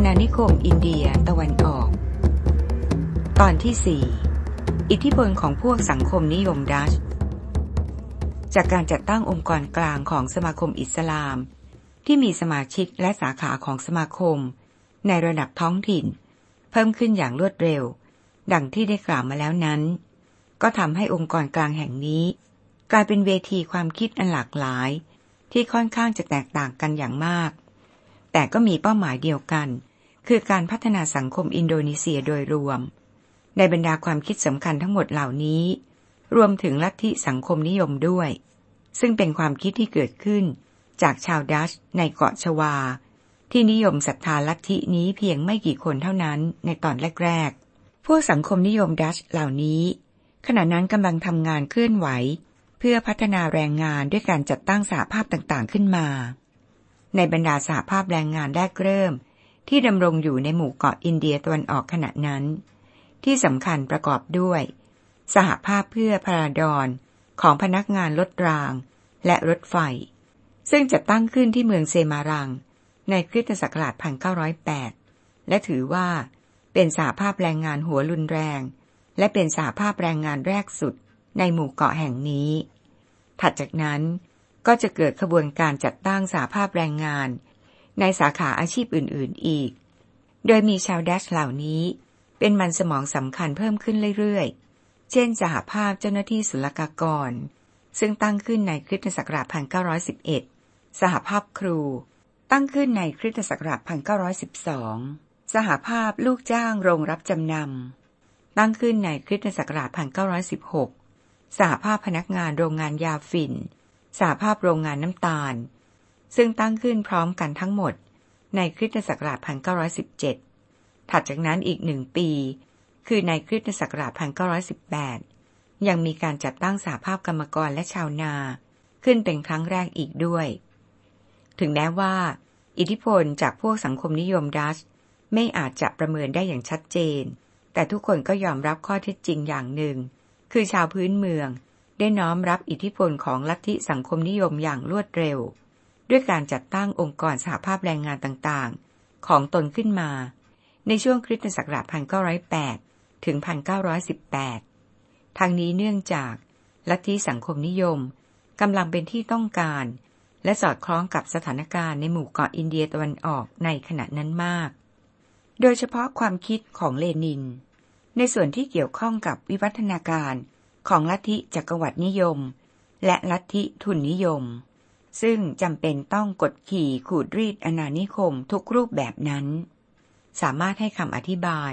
ณานิคมอินเดียตะวันออกตอนที่ 4 อิทธิพลของพวกสังคมนิยมดัชจากการจัดตั้งองค์กรกลางของสมาคมอิสลาม ที่มีสมาชิกและสาขาของสมาคม ในระดับท้องถิ่น เพิ่มขึ้นอย่างรวดเร็ว ดังที่ได้กล่าวมาแล้วนั้น ก็ทำให้องค์กรกลางแห่งนี้ กลายเป็นเวทีความคิดอันหลากหลายที่ค่อนข้างจะแตกต่างกันอย่างมาก แต่ก็มีเป้าหมายเดียวกันคือการพัฒนาสังคมอินโดนีเซียโดยรวม ในบรรดาความคิดสำคัญทั้งหมดเหล่านี้ รวมถึงลัทธิสังคมนิยมด้วย ซึ่งเป็นความคิดที่เกิดขึ้น จากชาวดัชในเกาะชวา ที่นิยมศรัทธาลัทธินี้เพียงไม่กี่คนเท่านั้นในตอนแรก ๆ พวกสังคมนิยมดัชเหล่านี้ ขณะนั้นกำลังทำงานเคลื่อนไหว เพื่อพัฒนาแรงงานด้วยการจัดตั้งสหภาพต่างๆขึ้นมา ในบรรดาสหภาพแรงงานแรกเริ่มที่ดำรงอยู่ในหมู่เกาะอินเดียตะวันออกขณะนั้น ที่สำคัญประกอบด้วย สหภาพเพื่อพราดอนของพนักงานรถราง และรถไฟ ซึ่งจะตั้งขึ้นที่เมืองเซมารัง ในคริสตศักราช1908 และถือว่าเป็นสหภาพแรงงานหัวรุนแรง และเป็นสหภาพแรงงานแรกสุด ในหมู่เกาะแห่งนี้ ถัดจากนั้นก็จะเกิดขบวนการจัดตั้งสหภาพแรงงานในสาขาอาชีพอื่น ๆ อีก โดยมีชาวดัชเหล่านี้ เป็นมันสมองสำคัญเพิ่มขึ้นเรื่อย ๆ เช่น สหภาพเจ้าหน้าที่ศุลกากร ซึ่งตั้งขึ้นในคริสตศักราช1911สหภาพครู ตั้งขึ้นในคริสตศักราช1912 สหภาพลูกจ้างโรงรับจำนำตั้งขึ้นในคริสตศักราช1916 สหภาพพนักงานโรงงานยาฝิ่นสหภาพโรงงานน้ำตาลซึ่งตั้งขึ้นพร้อมกันทั้งหมดในคริสตศักราช1917 ถัดจากนั้นอีกหนึ่งปี คือในคริสตศักราช1918 ยังมีการจัดตั้งสาภาพกรรมกรและชาวนา ขึ้นเป็นครั้งแรกอีกด้วย ถึงแม้ว่า อิทธิพลจากพวกสังคมนิยมดัชไม่อาจจะประเมินได้อย่างชัดเจน แต่ทุกคนก็ยอมรับข้อเท็จจริงอย่างหนึ่ง คือชาวพื้นเมืองได้น้อมรับอิทธิพลของลัทธิสังคมนิยมอย่างรวดเร็วด้วยการจัดตั้งองค์กรสหภาพแรงงานต่างๆ ของตนขึ้นมา ในช่วงคริสตศักราช1908 ถึง 1918ทางนี้เนื่องจาก ลัทธิสังคมนิยม กำลังเป็นที่ต้องการ และสอดคล้องกับสถานการณ์ในหมู่เกาะอินเดียตะวันออกในขณะนั้นมาก โดยเฉพาะความคิดของเลนิน ในส่วนที่เกี่ยวข้องกับวิวัฒนาการของลัทธิจักรวรรดินิยม และลัทธิทุนนิยมซึ่งจำเป็นต้องกดขี่ขูดรีดอนานิคมทุกรูปแบบนั้น สามารถให้คำอธิบาย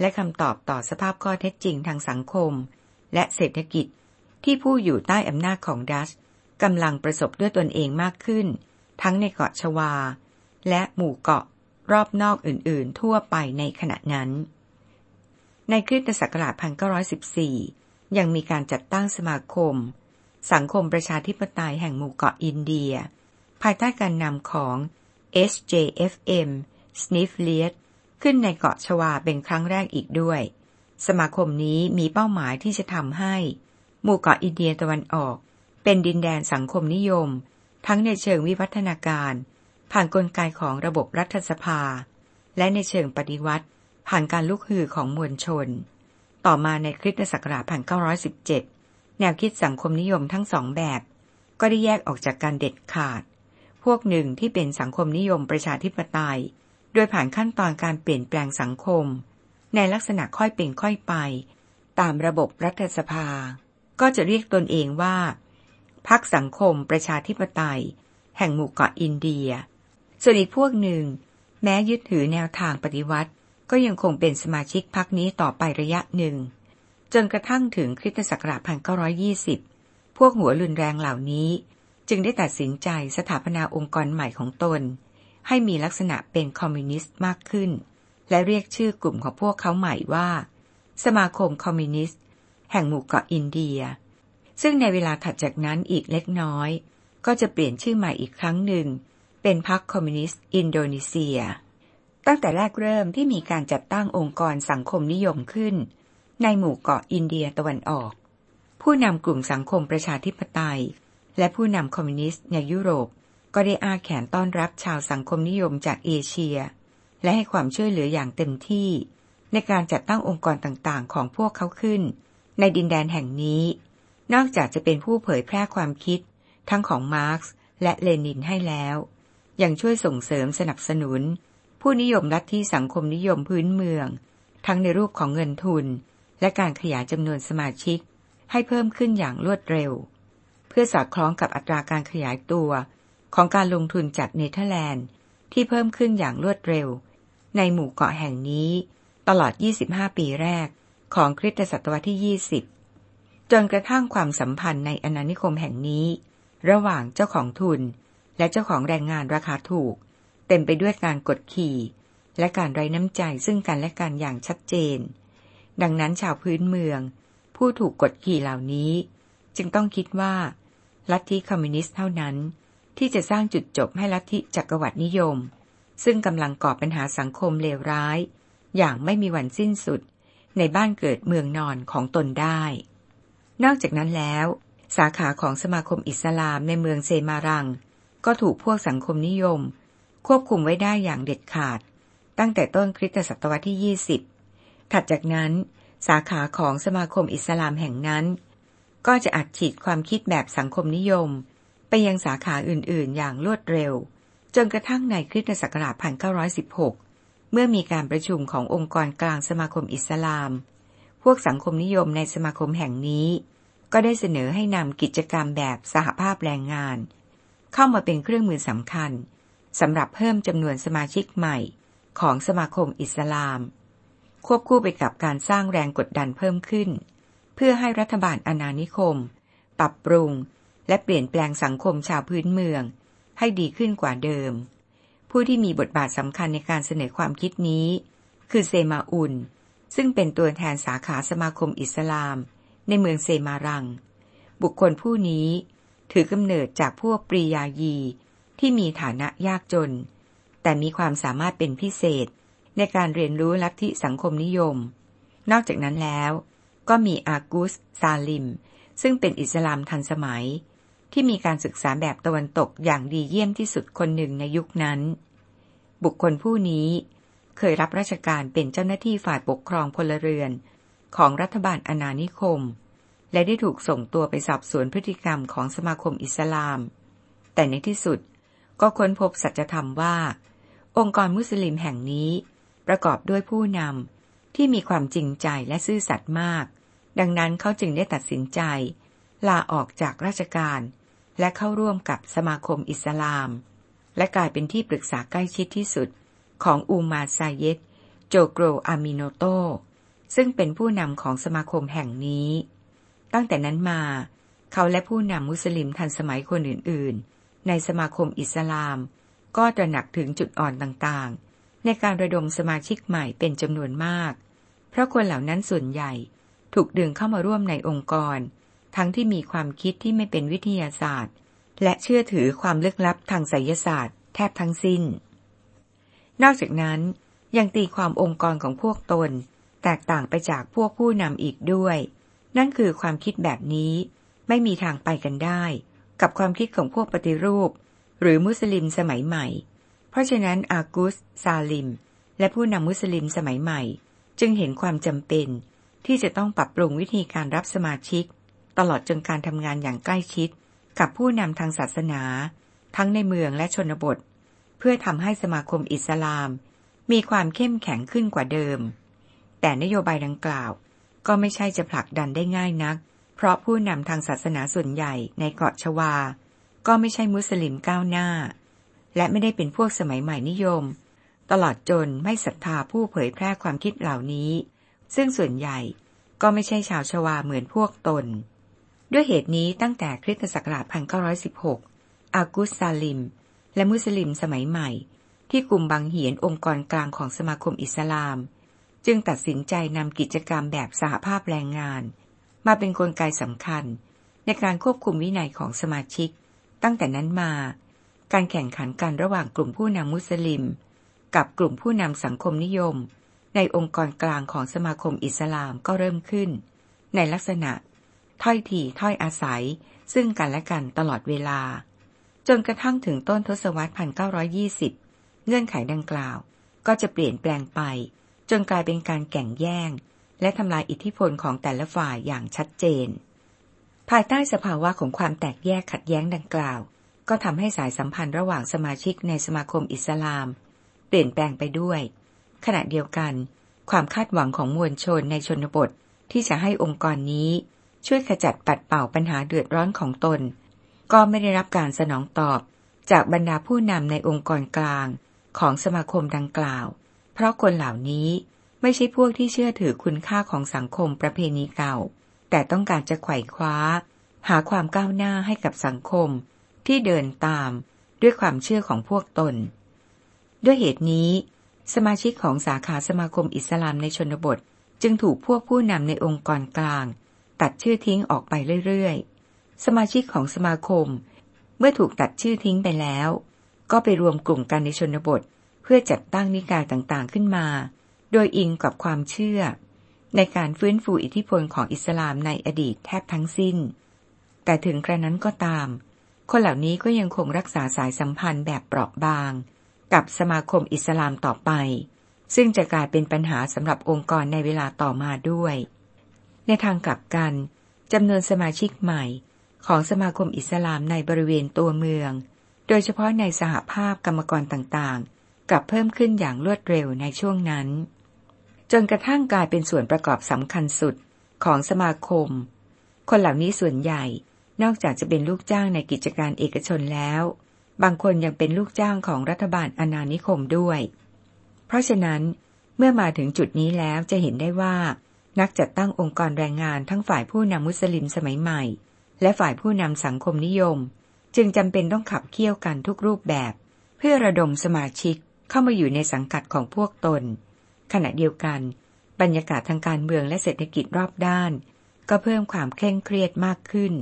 และคำตอบต่อสภาพข้อเท็จจริงทางสังคม และเศรษฐกิจที่ผู้อยู่ใต้อำนาจของดัชกำลังประสบด้วยตนเองมากขึ้น ทั้งในเกาะชวา และหมู่เกาะ รอบนอกอื่นๆ ทั่วไปในขณะนั้น ในคริสตศักราช1914 ยังมีการจัดตั้งสมาคมสังคมประชาธิปไตยแห่งหมู่เกาะอินเดีย ภายใต้การนำของ SJFM s n i f f l i t ขึ้นในเกาะชวาเป็นครั้งแรกอีกด้วย สมาคมนี้มีเป้าหมายที่จะทำให้หมู่เกาะอินเดียตะวันออก เป็นดินแดนสังคมนิยมทั้งในเชิงวิวัฒนาการ ผ่านนกลไกของระบบรัฐสภา และในเชิงปฏิวัติ ผ่านการลุกฮือของมวลชน ต่อมาในคริสตศักราช1917แนวคิดสังคมนิยมทั้งสองแบบ ก็ได้แยกออกจากการเด็ดขาด พวกหนึ่งที่เป็นสังคมนิยมประชาธิปไตย โดยผ่านขั้นตอนการเปลี่ยนแปลงสังคม ในลักษณะค่อยเป็นค่อยไป ตามระบบรัฐสภา ก็จะเรียกตนเองว่า พักสังคมประชาธิปไตย แห่งหมู่เกาะอินเดีย ส่วนอีกพวกหนึ่ง แม้ยึดถือแนวทางปฏิวัติ ก็ยังคงเป็นสมาชิกพักนี้ต่อไประยะหนึ่งจนกระทั่งถึงคริสตศักราช1920 พวกหัวรุนแรงเหล่านี้ จึงได้ตัดสินใจสถาปนาองค์กรใหม่ของตน ให้มีลักษณะเป็นคอมมิวนิสต์มากขึ้น และเรียกชื่อกลุ่มของพวกเขาใหม่ว่า สมาคมคอมมิวนิสต์ แห่งหมู่เกาะอินเดีย ซึ่งในเวลาถัดจากนั้นอีกเล็กน้อย ก็จะเปลี่ยนชื่อใหม่อีกครั้งหนึ่ง เป็นพรรคคอมมิวนิสต์อินโดนีเซีย ตั้งแต่แรกเริ่มที่มีการจัดตั้งองค์กรสังคมนิยมขึ้นในหมู่เกาะอินเดียตะวันออก ผู้นำกลุ่มสังคมประชาธิปไตย และผู้นำคอมมิวนิสต์ในยุโรปก็ได้อาแขนต้อนรับชาวสังคมนิยมจากเอเชีย และให้ความช่วยเหลืออย่างเต็มที่ ในการจัดตั้งองค์กรต่างๆของพวกเขาขึ้น ในดินแดนแห่งนี้ นอกจากจะเป็นผู้เผยแพร่ความคิด ทั้งของมาร์กซ์และเลนินให้แล้ว ยังช่วยส่งเสริมสนับสนุน ผู้นิยมลัทธิสังคมนิยมพื้นเมือง ทั้งในรูปของเงินทุนและการขยายจำนวนสมาชิก ให้เพิ่มขึ้นอย่างรวดเร็ว เพื่อสอดคล้องกับอัตราการขยายตัว ของการลงทุนจากเนเธอร์แลนด์ ที่เพิ่มขึ้นอย่างรวดเร็ว ในหมู่เกาะแห่งนี้ ตลอด 25 ปีแรกของคริสตศตวรรษที่ 20 จนกระทั่งความสัมพันธ์ในอนานิคมแห่งนี้ ระหว่างเจ้าของทุนและเจ้าของแรงงานราคาถูก เต็มไปด้วยการกดขี่ และการไร้น้ำใจซึ่งกันและกันอย่างชัดเจนดังนั้นชาวพื้นเมือง ผู้ถูกกดขี่เหล่านี้ จึงต้องคิดว่าลัทธิคอมมิวนิสต์เท่านั้น ที่จะสร้างจุดจบให้ลัทธิจักรวรรดินิยม ซึ่งกำลังก่อปัญหาสังคมเลวร้าย อย่างไม่มีวันสิ้นสุด ในบ้านเกิดเมืองนอนของตนได้ นอกจากนั้นแล้ว สาขาของสมาคมอิสลามในเมืองเซมารัง ก็ถูกพวกสังคมนิยม ควบคุมไว้ได้อย่างเด็ดขาด ตั้งแต่ต้นคริสตศตวรรษที่ 20ถัดจากนั้น สาขาของสมาคมอิสลามแห่งนั้น ก็จะอัดฉีดความคิดแบบสังคมนิยม ไปยังสาขาอื่นๆ อย่างรวดเร็ว จนกระทั่งในคริสตศักราช1916 เมื่อมีการประชุมขององค์กรกลางสมาคมอิสลาม พวกสังคมนิยมในสมาคมแห่งนี้ ก็ได้เสนอให้นำกิจกรรมแบบสหภาพแรงงาน เข้ามาเป็นเครื่องมือสำคัญสำหรับเพิ่มจำนวนสมาชิกใหม่ของสมาคมอิสลามควบคู่ไปกับการสร้างแรงกดดันเพิ่มขึ้น เพื่อให้รัฐบาลอาณานิคม ปรับปรุงและเปลี่ยนแปลงสังคมชาวพื้นเมือง ให้ดีขึ้นกว่าเดิม ผู้ที่มีบทบาทสำคัญในการเสนอความคิดนี้ คือเซมาอุนซึ่งเป็นตัวแทนสาขาสมาคมอิสลาม ในเมืองเซมารัง บุคคลผู้นี้ถือกำเนิดจากพวกปริยายีที่มีฐานะยากจน แต่มีความสามารถเป็นพิเศษในการเรียนรู้ลัทธิสังคมนิยม นอกจากนั้นแล้วก็มีอากูสซาลิม ซึ่งเป็นอิสลามทันสมัย ที่มีการศึกษาแบบตะวันตกอย่างดีเยี่ยมที่สุดคนหนึ่งในยุคนั้น บุคคลผู้นี้เคยรับราชการเป็นเจ้าหน้าที่ฝ่ายปกครองพลเรือน ของรัฐบาลอาณานิคม และได้ถูกส่งตัวไปสอบสวนพฤติกรรมของสมาคมอิสลาม แต่ในที่สุดก็ค้นพบสัจธรรมว่า องค์กรมุสลิมแห่งนี้ประกอบด้วยผู้นำ ที่มีความจริงใจและซื่อสัตย์มาก ดังนั้นเขาจึงได้ตัดสินใจ ลาออกจากราชการ และเข้าร่วมกับสมาคมอิสลาม และกลายเป็นที่ปรึกษาใกล้ชิดที่สุด ของอูมาซาเยตโจโกรอามิโนโตซึ่งเป็นผู้นำของสมาคมแห่งนี้ ตั้งแต่นั้นมา เขาและผู้นำมุสลิมทันสมัยคนอื่นๆ ในสมาคมอิสลาม ก็ตระหนักถึงจุดอ่อนต่างๆในการระดมสมาชิกใหม่เป็นจำนวนมาก เพราะคนเหล่านั้นส่วนใหญ่ถูกดึงเข้ามาร่วมในองค์กร ทั้งที่มีความคิดที่ไม่เป็นวิทยาศาสตร์ และเชื่อถือความลึกลับทางไสยศาสตร์แทบทั้งสิ้น นอกจากนั้น ยังตีความองค์กรของพวกตน แตกต่างไปจากพวกผู้นำอีกด้วย นั่นคือความคิดแบบนี้ ไม่มีทางไปกันได้ กับความคิดของพวกปฏิรูป หรือมุสลิมสมัยใหม่เพราะฉะนั้นอากุส ซาลิม และผู้นำมุสลิมสมัยใหม่ จึงเห็นความจำเป็น ที่จะต้องปรับปรุงวิธีการรับสมาชิก ตลอดจนการทำงานอย่างใกล้ชิด กับผู้นำทางศาสนา ทั้งในเมืองและชนบท เพื่อทำให้สมาคมอิสลาม มีความเข้มแข็งขึ้นกว่าเดิม แต่นโยบายดังกล่าว ก็ไม่ใช่จะผลักดันได้ง่ายนัก เพราะผู้นำทางศาสนาส่วนใหญ่ในเกาะชวาก็ไม่ใช่มุสลิมก้าวหน้าและไม่ได้เป็นพวกสมัยใหม่นิยม ตลอดจนไม่ศรัทธาผู้เผยแพร่ความคิดเหล่านี้ ซึ่งส่วนใหญ่ก็ไม่ใช่ชาวชวาเหมือนพวกตน ด้วยเหตุนี้ตั้งแต่คริสตศักราช1916 อากุสซาลิม และมุสลิมสมัยใหม่ ที่กลุ่มบางเหียนองค์กรกลางของสมาคมอิสลาม จึงตัดสินใจนำกิจกรรมแบบสหภาพแรงงาน มาเป็นนกลไกสำคัญ ในการควบคุมวินัยของสมาชิก ตั้งแต่นั้นมาการแข่งขันกันระหว่างกลุ่มผู้นำมุสลิม กับกลุ่มผู้นำสังคมนิยม ในองค์กรกลางของสมาคมอิสลามก็เริ่มขึ้น ในลักษณะถ้อยทีถ้อยอาศัย ซึ่งกันและกันตลอดเวลา จนกระทั่งถึงต้นทศวรรษ1920 เงื่อนไขดังกล่าวก็จะเปลี่ยนแปลงไป จนกลายเป็นการแข่งแย่ง และทำลายอิทธิพลของแต่ละฝ่ายอย่างชัดเจน ภายใต้สภาวะของความแตกแยกขัดแย้งดังกล่าวก็ทำให้สายสัมพันธ์ระหว่างสมาชิกในสมาคมอิสลาม เปลี่ยนแปลงไปด้วย ขณะเดียวกัน ความคาดหวังของมวลชนในชนบทที่จะให้องค์กรนี้ ช่วยขจัดปัดเป่าปัญหาเดือดร้อนของตน ก็ไม่ได้รับการสนองตอบจากบรรดาผู้นำในองค์กรกลาง ของสมาคมดังกล่าว เพราะคนเหล่านี้ไม่ใช่พวกที่เชื่อถือคุณค่าของสังคมประเพณีเก่า แต่ต้องการจะไขว่คว้า หาความก้าวหน้าให้กับสังคมที่เดินตามด้วยความเชื่อของพวกตน ด้วยเหตุนี้ สมาชิกของสาขาสมาคมอิสลามในชนบทจึงถูกพวกผู้นำในองค์กรกลาง ตัดชื่อทิ้งออกไปเรื่อยๆ สมาชิกของสมาคม เมื่อถูกตัดชื่อทิ้งไปแล้ว ก็ไปรวมกลุ่มกันในชนบทเพื่อจัดตั้งนิกายต่างๆขึ้นมา โดยอิงกับความเชื่อ ในการฟื้นฟูอิทธิพลของอิสลามในอดีตแทบทั้งสิ้น แต่ถึงกระนั้นก็ตามคนเหล่านี้ก็ยังคงรักษาสายสัมพันธ์แบบเปราะบาง กับสมาคมอิสลามต่อไป ซึ่งจะกลายเป็นปัญหาสำหรับองค์กรในเวลาต่อมาด้วย ในทางกลับกันจำนวนสมาชิกใหม่ของสมาคมอิสลามในบริเวณตัวเมือง โดยเฉพาะในสหภาพกรรมกรต่างๆกลับเพิ่มขึ้นอย่างรวดเร็วในช่วงนั้น จนกระทั่งกลายเป็นส่วนประกอบสำคัญสุดของสมาคม คนเหล่านี้ส่วนใหญ่นอกจากจะเป็นลูกจ้างในกิจการเอกชนแล้ว บางคนยังเป็นลูกจ้างของรัฐบาลอนานิคมด้วย เพราะฉะนั้น เมื่อมาถึงจุดนี้แล้วจะเห็นได้ว่า นักจัดตั้งองค์กรแรงงานทั้งฝ่ายผู้นำมุสลิมสมัยใหม่ และฝ่ายผู้นำสังคมนิยม จึงจำเป็นต้องขับเคี่ยวกันทุกรูปแบบ เพื่อระดมสมาชิกเข้ามาอยู่ในสังกัดของพวกตน ขณะเดียวกัน บรรยากาศทางการเมืองและเศรษฐกิจรอบด้าน ก็เพิ่มความเคร่งเครียดมากขึ้น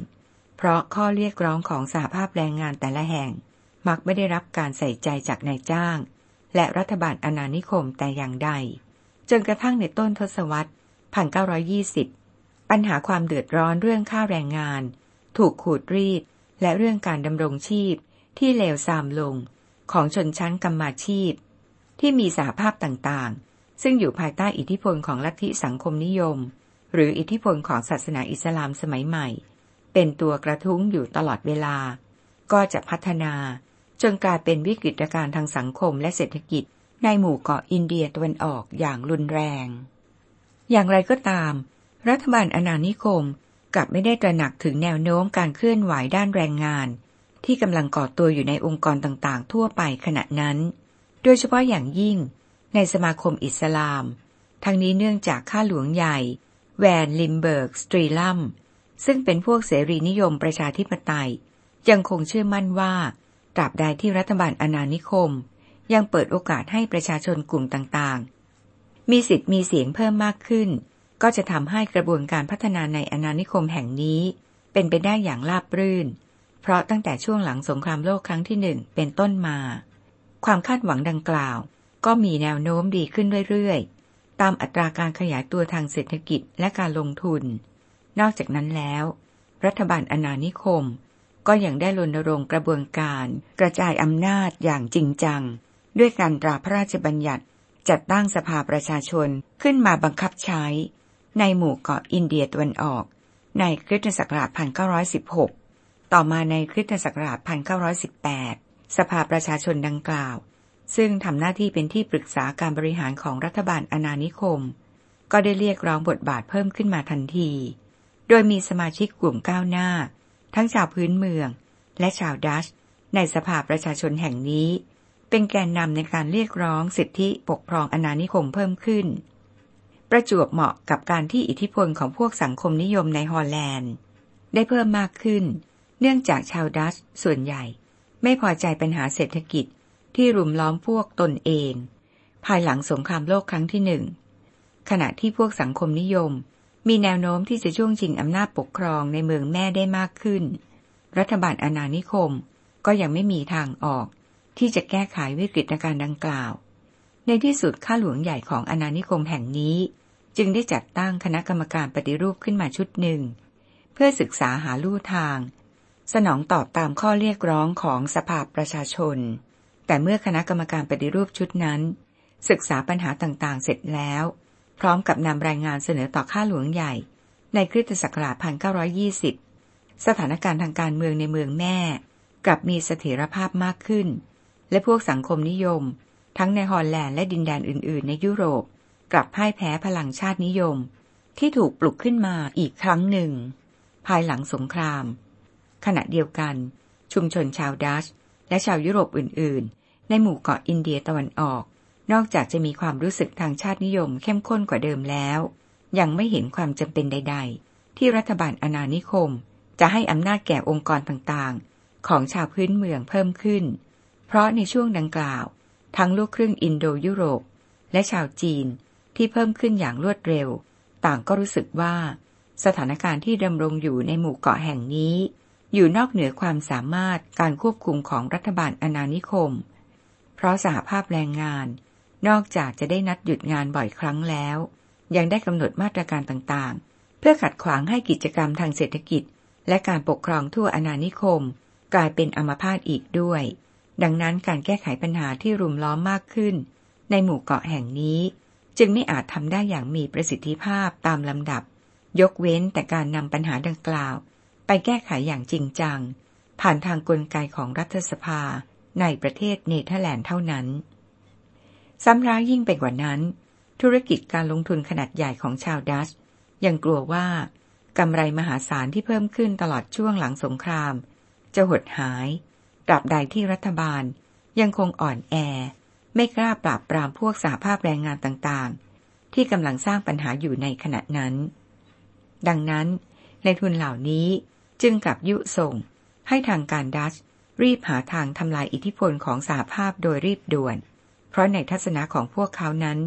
เพราะข้อเรียกร้องของสหภาพแรงงานแต่ละแห่ง มักไม่ได้รับการใส่ใจจากนายจ้าง และรัฐบาลอนานิคมแต่อย่างใด จนกระทั่งในต้นทศวรรษ 1920 ปัญหาความเดือดร้อนเรื่องค่าแรงงาน ถูกขูดรีดและเรื่องการดำรงชีพ ที่เลวทรามลง ของชนชั้นกรรมาชีพ ที่มีสหภาพต่างๆ ซึ่งอยู่ภายใต้อิทธิพลของลัทธิสังคมนิยม หรืออิทธิพลของศาสนาอิสลามสมัยใหม่เป็นตัวกระทุ้งอยู่ตลอดเวลาก็จะพัฒนาจนกลายเป็นวิกฤตการณ์ทางสังคมและเศรษฐกิจในหมู่เกาะอินเดียตะวันออกอย่างรุนแรง อย่างไรก็ตาม รัฐบาลอนานิคมกลับไม่ได้ตระหนักถึงแนวโน้มการเคลื่อนไหวด้านแรงงาน ที่กำลังก่อตัวอยู่ในองค์กรต่างๆทั่วไปขณะนั้น โดยเฉพาะอย่างยิ่งในสมาคมอิสลาม ทั้งนี้เนื่องจากข้าหลวงใหญ่ แวนลิมเบิร์กสตรีลัมซึ่งเป็นพวกเสรีนิยมประชาธิปไตยยังคงเชื่อมั่นว่า ตราบใดที่รัฐบาลอนานิคม ยังเปิดโอกาสให้ประชาชนกลุ่มต่างๆ มีสิทธิ์มีเสียงเพิ่มมากขึ้น ก็จะทำให้กระบวนการพัฒนาในอนานิคมแห่งนี้ เป็นไปได้อย่างราบรื่น เพราะตั้งแต่ช่วงหลังสงครามโลกครั้งที่หนึ่งเป็นต้นมา ความคาดหวังดังกล่าว ก็มีแนวโน้มดีขึ้นเรื่อยๆตามอัตราการขยายตัวทางเศรษฐกิจและการลงทุนนอกจากนั้นแล้ว รัฐบาลอนานิคมก็ยังได้รณรงค์กระบวนการกระจายอำนาจอย่างจริงจัง ด้วยการตราพระราชบัญญัติ จัดตั้งสภาประชาชนขึ้นมาบังคับใช้ในหมู่เกาะอินเดียตะวันออก ในคริสตศักราช1916 ต่อมาในคริสตศักราช 1918 สภาประชาชนดังกล่าว ซึ่งทำหน้าที่เป็นที่ปรึกษาการบริหารของรัฐบาลอนานิคม ก็ได้เรียกร้องบทบาทเพิ่มขึ้นมาทันทีโดยมีสมาชิกกลุ่มก้าวหน้า ทั้งชาวพื้นเมือง และชาวดัชในสภาประชาชนแห่งนี้ เป็นแกนนำในการเรียกร้องสิทธิปกครองอนานิคมเพิ่มขึ้น ประจวบเหมาะกับการที่อิทธิพลของพวกสังคมนิยมในฮอลแลนด์ได้เพิ่มมากขึ้น เนื่องจากชาวดัชส่วนใหญ่ไม่พอใจปัญหาเศรษฐกิจที่รุมล้อมพวกตนเอง ภายหลังสงครามโลกครั้งที่หนึ่งขณะที่พวกสังคมนิยมมีแนวโน้มที่จะช่วงชิงอำนาจปกครองในเมืองแม่ได้มากขึ้น รัฐบาลอาณานิคมก็ยังไม่มีทางออกที่จะแก้ไขวิกฤตการณ์ดังกล่าว ในที่สุดข้าหลวงใหญ่ของอาณานิคมแห่งนี้ จึงได้จัดตั้งคณะกรรมการปฏิรูปขึ้นมาชุดหนึ่ง เพื่อศึกษาหาลู่ทาง สนองตอบตามข้อเรียกร้องของสภาประชาชน แต่เมื่อคณะกรรมการปฏิรูปชุดนั้น ศึกษาปัญหาต่างๆ เสร็จแล้วพร้อมกับนำรายงานเสนอต่อข้าหลวงใหญ่ในคริสตศักราช1920 สถานการณ์ทางการเมืองในเมืองแม่ กลับมีเสถียรภาพมากขึ้น และพวกสังคมนิยมทั้งในฮอลแลนด์และดินแดนอื่นๆ ในยุโรปกลับพ่ายแพ้พลังชาตินิยมที่ถูกปลุกขึ้นมาอีกครั้งหนึ่ง ภายหลังสงครามขณะเดียวกัน ชุมชนชาวดัชและชาวยุโรปอื่น ๆ ในหมู่เกาะอินเดียตะวันออกนอกจากจะมีความรู้สึกทางชาตินิยมเข้มข้นกว่าเดิมแล้ว ยังไม่เห็นความจำเป็นใดๆ ที่รัฐบาลอนานิคมจะให้อำนาจแก่องค์กรต่างๆ ของชาวพื้นเมืองเพิ่มขึ้น เพราะในช่วงดังกล่าว ทั้งลูกครึ่งอินโดยุโรปและชาวจีน ที่เพิ่มขึ้นอย่างรวดเร็ว ต่างก็รู้สึกว่า สถานการณ์ที่ดำรงอยู่ในหมู่เกาะแห่งนี้ อยู่นอกเหนือความสามารถการควบคุมของรัฐบาลอนานิคม เพราะสหภาพแรงงานนอกจากจะได้นัดหยุดงานบ่อยครั้งแล้ว ยังได้กำหนดมาตรการต่างๆ เพื่อขัดขวางให้กิจกรรมทางเศรษฐกิจ และการปกครองทั่วอาณานิคม กลายเป็นอมพาตอีกด้วย ดังนั้นการแก้ไขปัญหาที่รุมล้อมมากขึ้น ในหมู่เกาะแห่งนี้ จึงไม่อาจทำได้อย่างมีประสิทธิภาพตามลำดับ ยกเว้นแต่การนำปัญหาดังกล่าว ไปแก้ไขอย่างจริงจัง ผ่านทางกลไกของรัฐสภา ในประเทศเนเธอร์แลนด์เท่านั้นซ้ำร้ายยิ่งไปกว่านั้น ธุรกิจการลงทุนขนาดใหญ่ของชาวดัชยังกลัวว่ากำไรมหาศาลที่เพิ่มขึ้นตลอดช่วงหลังสงคราม จะหดหายตราบใดที่รัฐบาล ยังคงอ่อนแอ ไม่กล้าปราบปรามพวกสหภาพแรงงานต่างๆ ที่กำลังสร้างปัญหาอยู่ในขณะนั้น ดังนั้น ในทุนเหล่านี้จึงกลับยุส่ง ให้ทางการดัชรีบหาทางทำลายอิทธิพลของสหภาพโดยรีบด่วนเพราะในทัศนะของพวกเขานั้น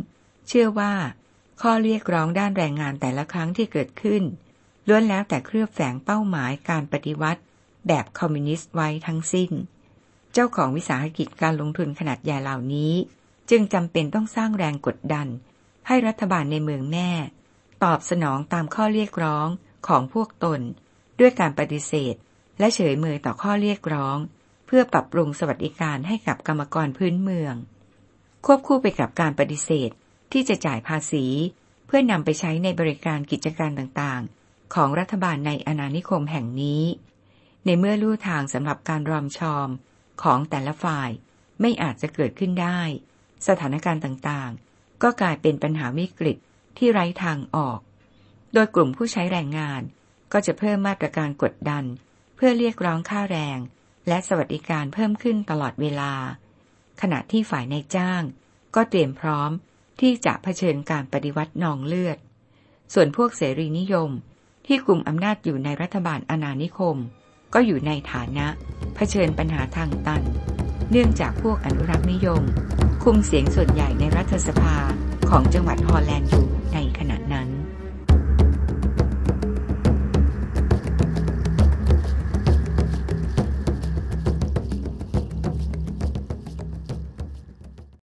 เชื่อว่า ข้อเรียกร้องด้านแรงงานแต่ละครั้งที่เกิดขึ้น ล้วนแล้วแต่เครือบแฝงเป้าหมายการปฏิวัติแบบคอมมิวนิสต์ไว้ทั้งสิ้น เจ้าของวิสาหกิจการลงทุนขนาดใหญ่เหล่านี้ จึงจำเป็นต้องสร้างแรงกดดัน ให้รัฐบาลในเมืองแม่ ตอบสนองตามข้อเรียกร้องของพวกตน ด้วยการปฏิเสธและเฉยเมยต่อข้อเรียกร้อง เพื่อปรับปรุงสวัสดิการให้กับกรรมกรพื้นเมืองควบคู่ไปกับการปฏิเสธ ที่จะจ่ายภาษี เพื่อนำไปใช้ในบริการกิจการต่างๆ ของรัฐบาลในอนานิคมแห่งนี้ ในเมื่อลู่ทางสำหรับการรอมชอมของแต่ละฝ่ายไม่อาจจะเกิดขึ้นได้ สถานการณ์ต่างๆ ก็กลายเป็นปัญหาวิกฤต ที่ไร้ทางออก โดยกลุ่มผู้ใช้แรงงาน ก็จะเพิ่มมาตรการกดดัน เพื่อเรียกร้องค่าแรง และสวัสดิการเพิ่มขึ้นตลอดเวลาขณะที่ฝ่ายนายจ้างก็เตรียมพร้อมที่จะเผชิญการปฏิวัตินองเลือด ส่วนพวกเสรีนิยมที่กลุ่มอำนาจอยู่ในรัฐบาลอาณานิคม ก็อยู่ในฐานะเผชิญปัญหาทางตัน เนื่องจากพวกอนุรักษ์นิยมคุมเสียงส่วนใหญ่ในรัฐสภาของจังหวัดฮอลแลนด์อยู่